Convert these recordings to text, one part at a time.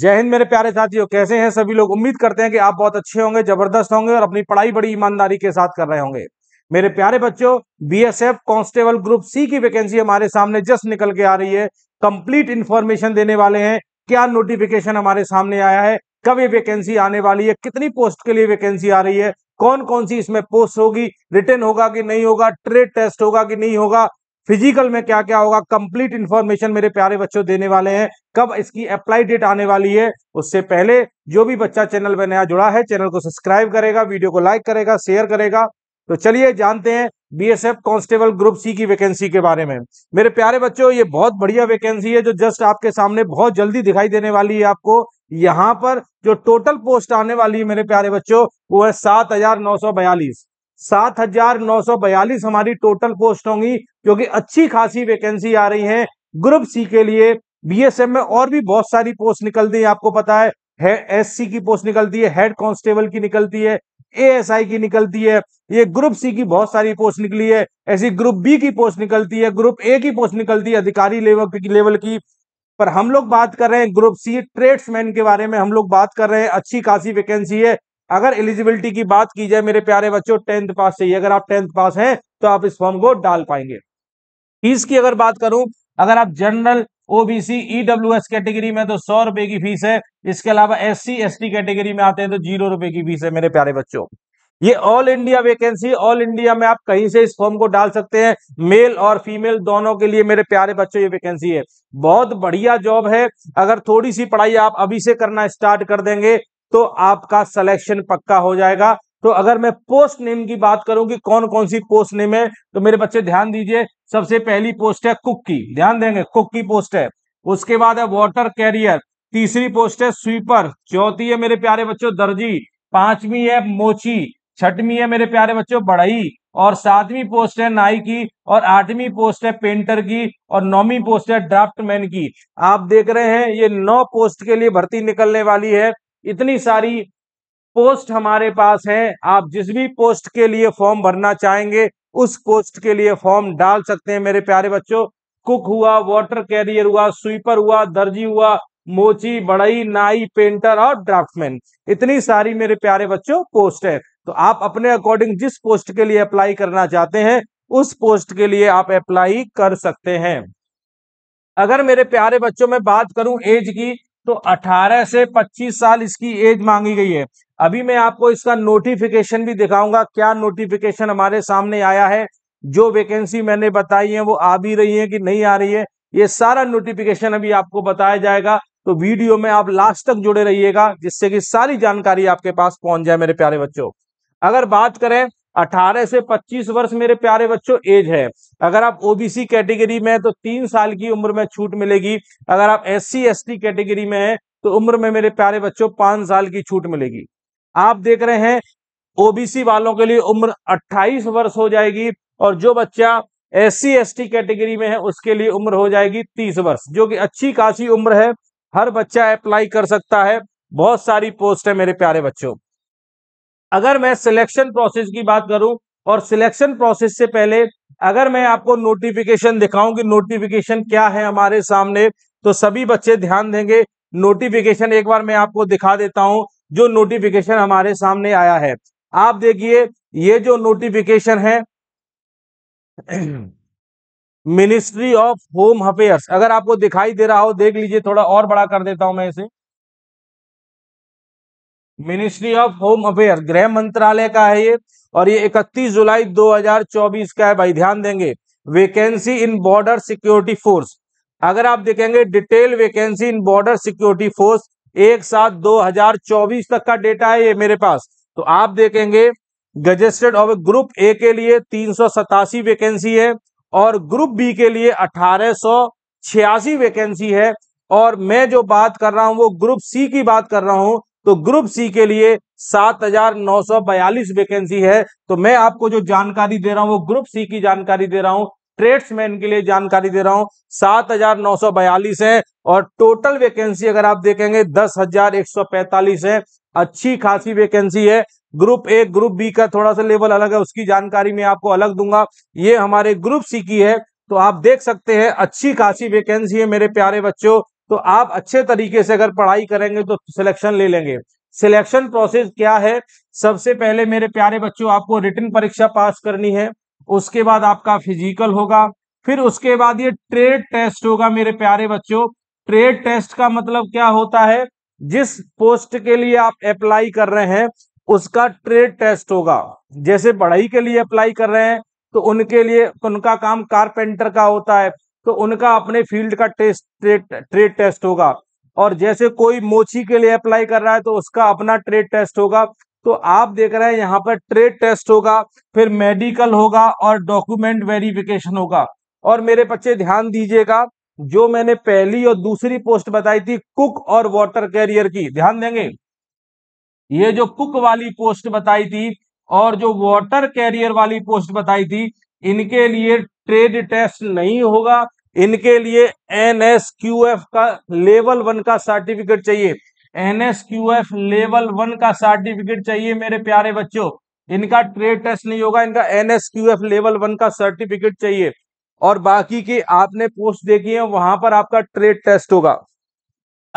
जय हिंद मेरे प्यारे साथियों कैसे हैं सभी लोग उम्मीद करते हैं कि आप बहुत अच्छे होंगे जबरदस्त होंगे और अपनी पढ़ाई बड़ी ईमानदारी के साथ कर रहे होंगे मेरे प्यारे बच्चों बीएसएफ कांस्टेबल ग्रुप सी की वैकेंसी हमारे सामने जस्ट निकल के आ रही है कंप्लीट इंफॉर्मेशन देने वाले हैं क्या नोटिफिकेशन हमारे सामने आया है कब ये वैकेंसी आने वाली है कितनी पोस्ट के लिए वैकेंसी आ रही है कौन कौन सी इसमें पोस्ट होगी रिटर्न होगा कि नहीं होगा ट्रेड टेस्ट होगा कि नहीं होगा फिजिकल में क्या क्या होगा कंप्लीट इन्फॉर्मेशन मेरे प्यारे बच्चों देने वाले हैं कब इसकी अप्लाई डेट आने वाली है उससे पहले जो भी बच्चा चैनल में नया जुड़ा है चैनल को सब्सक्राइब करेगा वीडियो को लाइक करेगा शेयर करेगा तो चलिए जानते हैं बीएसएफ कांस्टेबल ग्रुप सी की वैकेंसी के बारे में मेरे प्यारे बच्चों ये बहुत बढ़िया वैकेंसी है जो जस्ट आपके सामने बहुत जल्दी दिखाई देने वाली है आपको यहाँ पर जो टोटल पोस्ट आने वाली है मेरे प्यारे बच्चों वो है सात हजार नौ सौ बयालीस सात हजार नौ सौ बयालीस हमारी टोटल पोस्ट होंगी क्योंकि अच्छी खासी वैकेंसी आ रही है ग्रुप सी के लिए बीएसएफ में और भी बहुत सारी पोस्ट निकलती है आपको पता है, एस सी की पोस्ट निकलती है हेड कांस्टेबल की निकलती है एएसआई की निकलती है ये ग्रुप सी की बहुत सारी पोस्ट निकली है ऐसी ग्रुप बी की पोस्ट निकलती है ग्रुप ए की पोस्ट निकलती है अधिकारी लेवल की लेवल की पर हम लोग बात कर रहे हैं ग्रुप सी ट्रेड्समैन के बारे में हम लोग बात कर रहे हैं अच्छी खासी वैकेंसी है अगर एलिजिबिलिटी की बात की जाए मेरे प्यारे बच्चों टेंथ पास चाहिए अगर आप टेंथ पास हैं तो आप इस फॉर्म को डाल पाएंगे फीस की अगर बात करूं अगर आप जनरल ओबीसी ईडब्ल्यूएस कैटेगरी में तो सौ रुपए की फीस है इसके अलावा S C S T category में आते हैं तो जीरो रुपए की फीस है मेरे प्यारे बच्चों ये all India vacancy all India में आप कहीं से इस फॉर्म को डाल सकते हैं मेल और फीमेल दोनों के लिए मेरे प्यारे बच्चों ये वैकेंसी है बहुत बढ़िया जॉब है अगर थोड़ी सी पढ़ाई आप अभी से करना स्टार्ट कर देंगे तो आपका सिलेक्शन पक्का हो जाएगा तो अगर मैं पोस्ट नेम की बात करूं कि कौन कौन सी पोस्ट नेम है तो मेरे बच्चे ध्यान दीजिए सबसे पहली पोस्ट है कुक की ध्यान देंगे कुक की पोस्ट है उसके बाद है वाटर कैरियर तीसरी पोस्ट है स्वीपर चौथी है मेरे प्यारे बच्चों दर्जी पांचवी है मोची छठवीं है मेरे प्यारे बच्चों बढ़ई और सातवीं पोस्ट है नाई की और आठवीं पोस्ट है पेंटर की और नौवीं पोस्ट है ड्राफ्टमैन की आप देख रहे हैं ये नौ पोस्ट के लिए भर्ती निकलने वाली है इतनी सारी पोस्ट हमारे पास है आप जिस भी पोस्ट के लिए फॉर्म भरना चाहेंगे उस पोस्ट के लिए फॉर्म डाल सकते हैं मेरे प्यारे बच्चों कुक हुआ वाटर कैरियर हुआ स्वीपर हुआ दर्जी हुआ मोची बड़ई नाई पेंटर और ड्राफ्टमैन इतनी सारी मेरे प्यारे बच्चों पोस्ट है तो आप अपने अकॉर्डिंग जिस पोस्ट के लिए अप्लाई करना चाहते हैं उस पोस्ट के लिए आप अप्लाई कर सकते हैं अगर मेरे प्यारे बच्चों में बात करूं एज की तो 18 से 25 साल इसकी एज मांगी गई है अभी मैं आपको इसका नोटिफिकेशन भी दिखाऊंगा क्या नोटिफिकेशन हमारे सामने आया है जो वैकेंसी मैंने बताई है वो आ भी रही है कि नहीं आ रही है ये सारा नोटिफिकेशन अभी आपको बताया जाएगा तो वीडियो में आप लास्ट तक जुड़े रहिएगा जिससे कि सारी जानकारी आपके पास पहुंच जाए मेरे प्यारे बच्चों अगर बात करें 18 से 25 वर्ष मेरे प्यारे बच्चों एज है अगर आप ओबीसी कैटेगरी में है तो तीन साल की उम्र में छूट मिलेगी अगर आप एस सी कैटेगरी में है तो उम्र में मेरे प्यारे बच्चों पांच साल की छूट मिलेगी आप देख रहे हैं ओबीसी वालों के लिए उम्र 28 वर्ष हो जाएगी और जो बच्चा एस सी कैटेगरी में है उसके लिए उम्र हो जाएगी तीस वर्ष जो कि अच्छी खासी उम्र है हर बच्चा अप्लाई कर सकता है बहुत सारी पोस्ट है मेरे प्यारे बच्चों अगर मैं सिलेक्शन प्रोसेस की बात करूं और सिलेक्शन प्रोसेस से पहले अगर मैं आपको नोटिफिकेशन दिखाऊं कि नोटिफिकेशन क्या है हमारे सामने तो सभी बच्चे ध्यान देंगे नोटिफिकेशन एक बार मैं आपको दिखा देता हूं जो नोटिफिकेशन हमारे सामने आया है आप देखिए ये जो नोटिफिकेशन है मिनिस्ट्री ऑफ होम अफेयर्स अगर आपको दिखाई दे रहा हो देख लीजिए थोड़ा और बड़ा कर देता हूं मैं इसे मिनिस्ट्री ऑफ होम अफेयर गृह मंत्रालय का है ये और ये 31 जुलाई 2024 का है भाई ध्यान देंगे vacancy in border security force अगर आप देखेंगे detail vacancy in border security force एक साथ 2024 तक का डेटा है ये मेरे पास तो आप देखेंगे गजिस्टर्ड ऑफ ग्रुप ए के लिए तीन वैकेंसी है और ग्रुप बी के लिए अठारह वैकेंसी है और मैं जो बात कर रहा हूं वो ग्रुप सी की बात कर रहा हूं तो ग्रुप सी के लिए 7,942 वैकेंसी है तो मैं आपको जो जानकारी दे रहा हूं वो ग्रुप सी की जानकारी दे रहा हूं ट्रेड्समैन के लिए जानकारी दे रहा हूं 7,942 है और टोटल वैकेंसी अगर आप देखेंगे 10,145 है अच्छी खासी वैकेंसी है ग्रुप ए ग्रुप बी का थोड़ा सा लेवल अलग है उसकी जानकारी मैं आपको अलग दूंगा ये हमारे ग्रुप सी की है तो आप देख सकते हैं अच्छी खासी वैकेंसी है मेरे प्यारे बच्चों तो आप अच्छे तरीके से अगर पढ़ाई करेंगे तो सिलेक्शन ले लेंगे सिलेक्शन प्रोसेस क्या है सबसे पहले मेरे प्यारे बच्चों आपको रिटर्न परीक्षा पास करनी है उसके बाद आपका फिजिकल होगा फिर उसके बाद ये ट्रेड टेस्ट होगा मेरे प्यारे बच्चों ट्रेड टेस्ट का मतलब क्या होता है जिस पोस्ट के लिए आप अप्लाई कर रहे हैं उसका ट्रेड टेस्ट होगा जैसे पढ़ाई के लिए अप्लाई कर रहे हैं तो उनके लिए उनका काम कारपेंटर का होता है तो उनका अपने फील्ड का टेस्ट ट्रेड ट्रेड टेस्ट होगा और जैसे कोई मोची के लिए अप्लाई कर रहा है तो उसका अपना ट्रेड टेस्ट होगा तो आप देख रहे हैं यहाँ पर ट्रेड टेस्ट होगा फिर मेडिकल होगा और डॉक्यूमेंट वेरिफिकेशन होगा और मेरे बच्चे ध्यान दीजिएगा जो मैंने पहली और दूसरी पोस्ट बताई थी कुक और वाटर कैरियर की ध्यान देंगे ये जो कुक वाली पोस्ट बताई थी और जो वाटर कैरियर वाली पोस्ट बताई थी इनके लिए ट्रेड टेस्ट नहीं होगा इनके लिए एफ का लेवल वन का सर्टिफिकेट चाहिए एफ लेवल वन का सर्टिफिकेट चाहिए मेरे प्यारे बच्चों इनका ट्रेड टेस्ट नहीं होगा इनका एफ लेवल वन का सर्टिफिकेट चाहिए और बाकी की आपने पोस्ट देखी है वहां पर आपका ट्रेड टेस्ट होगा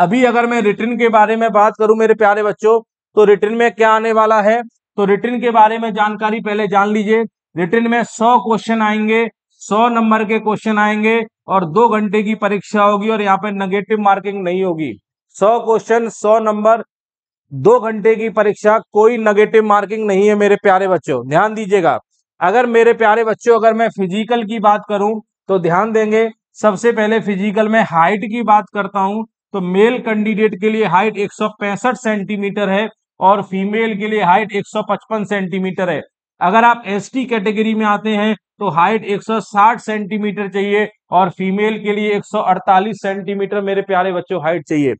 अभी अगर मैं रिटर्न के बारे में बात करूं मेरे प्यारे बच्चों तो रिटर्न में क्या आने वाला है तो रिटर्न के बारे में जानकारी पहले जान लीजिए रिटर्न में सौ क्वेश्चन आएंगे सौ नंबर के क्वेश्चन आएंगे और दो घंटे की परीक्षा होगी और यहाँ पे नेगेटिव मार्किंग नहीं होगी सौ क्वेश्चन सौ नंबर दो घंटे की परीक्षा कोई नेगेटिव मार्किंग नहीं है मेरे प्यारे बच्चों ध्यान दीजिएगा अगर मेरे प्यारे बच्चों अगर मैं फिजिकल की बात करूं तो ध्यान देंगे सबसे पहले फिजिकल में हाइट की बात करता हूं तो मेल कैंडिडेट के लिए हाइट एक सेंटीमीटर है और फीमेल के लिए हाइट एक सेंटीमीटर है अगर आप एस कैटेगरी में आते हैं तो हाइट 160 सेंटीमीटर चाहिए और फीमेल के लिए 148 सेंटीमीटर मेरे प्यारे बच्चों हाइट चाहिए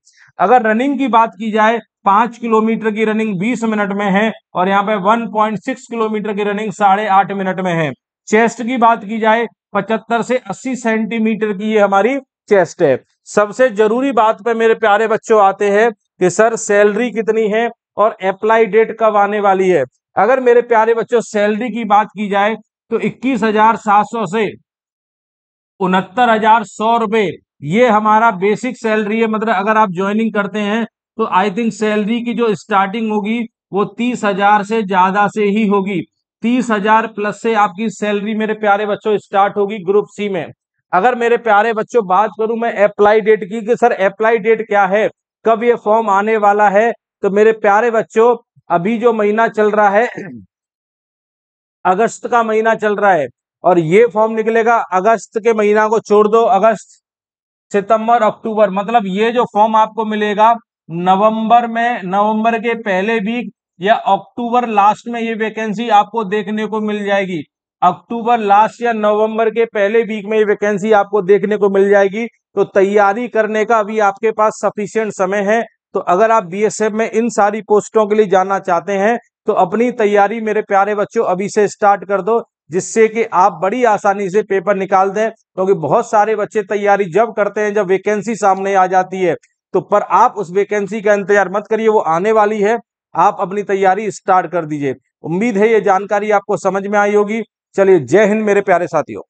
अगर रनिंग की बात की जाए पांच किलोमीटर की रनिंग बीस मिनट में है और यहाँ पे वन पॉइंट किलोमीटर की रनिंग साढ़े आठ मिनट में है चेस्ट की बात की जाए पचहत्तर से अस्सी सेंटीमीटर की ये हमारी चेस्ट है सबसे जरूरी बात पे मेरे प्यारे बच्चों आते हैं कि सर सैलरी कितनी है और अप्लाई डेट कब आने वाली है अगर मेरे प्यारे बच्चों सैलरी की बात की जाए तो इक्कीस हजार सात सौ से उनहत्तर हजार सौ रुपए ये हमारा बेसिक सैलरी है मतलब अगर आप ज्वाइनिंग करते हैं तो आई थिंक सैलरी की जो स्टार्टिंग होगी वो तीस हजार से ज्यादा से ही होगी तीस हजार प्लस से आपकी सैलरी मेरे प्यारे बच्चों स्टार्ट होगी ग्रुप सी में अगर मेरे प्यारे बच्चों बात करूं मैं अप्लाई डेट की कि सर अप्लाई डेट क्या है कब ये फॉर्म आने वाला है तो मेरे प्यारे बच्चों अभी जो महीना चल रहा है अगस्त का महीना चल रहा है और ये फॉर्म निकलेगा अगस्त के महीना को छोड़ दो अगस्त सितंबर अक्टूबर मतलब ये जो फॉर्म आपको मिलेगा नवंबर में नवंबर के पहले वीक या अक्टूबर लास्ट में ये वैकेंसी आपको देखने को मिल जाएगी अक्टूबर लास्ट या नवंबर के पहले वीक में ये वैकेंसी आपको देखने को मिल जाएगी तो तैयारी करने का अभी आपके पास सफिशियंट समय है तो अगर आप बी में इन सारी पोस्टों के लिए जाना चाहते हैं तो अपनी तैयारी मेरे प्यारे बच्चों अभी से स्टार्ट कर दो जिससे कि आप बड़ी आसानी से पेपर निकाल दें क्योंकि तो बहुत सारे बच्चे तैयारी जब करते हैं जब वैकेंसी सामने आ जाती है तो पर आप उस वैकेंसी का इंतजार मत करिए वो आने वाली है आप अपनी तैयारी स्टार्ट कर दीजिए उम्मीद है ये जानकारी आपको समझ में आई होगी चलिए जय हिंद मेरे प्यारे साथियों